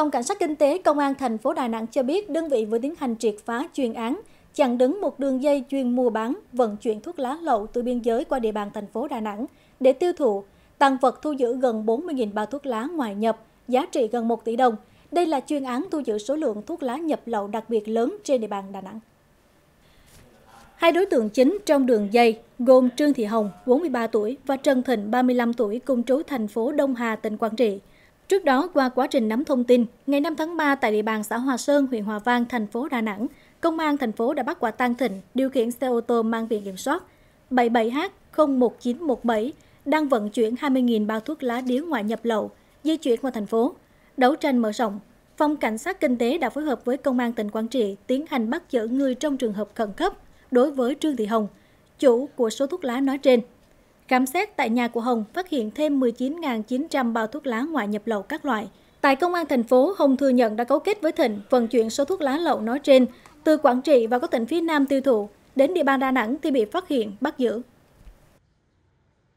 Phòng Cảnh sát Kinh tế Công an thành phố Đà Nẵng cho biết đơn vị vừa tiến hành triệt phá chuyên án, chặn đứng một đường dây chuyên mua bán, vận chuyển thuốc lá lậu từ biên giới qua địa bàn thành phố Đà Nẵng để tiêu thụ. Tăng vật thu giữ gần 40.000 bao thuốc lá ngoại nhập, giá trị gần 1 tỷ đồng. Đây là chuyên án thu giữ số lượng thuốc lá nhập lậu đặc biệt lớn trên địa bàn Đà Nẵng. Hai đối tượng chính trong đường dây gồm Trương Thị Hồng, 43 tuổi và Trần Thịnh, 35 tuổi, cùng trú thành phố Đông Hà, tỉnh Quảng Trị. Trước đó, qua quá trình nắm thông tin, ngày 5 tháng 3 tại địa bàn xã Hòa Sơn, huyện Hòa Vang, thành phố Đà Nẵng, công an thành phố đã bắt quả tang Thịnh điều khiển xe ô tô mang biển kiểm soát 77H01917 đang vận chuyển 20.000 bao thuốc lá điếu ngoại nhập lậu, di chuyển vào thành phố. Đấu tranh mở rộng, Phòng Cảnh sát Kinh tế đã phối hợp với Công an tỉnh Quảng Trị tiến hành bắt giữ người trong trường hợp khẩn cấp đối với Trương Thị Hồng, chủ của số thuốc lá nói trên. Khám xét tại nhà của Hồng phát hiện thêm 19.900 bao thuốc lá ngoại nhập lậu các loại. Tại công an thành phố, Hồng thừa nhận đã cấu kết với Thịnh vận chuyển số thuốc lá lậu nói trên từ Quảng Trị vào các tỉnh phía Nam tiêu thụ, đến địa bàn Đà Nẵng thì bị phát hiện, bắt giữ.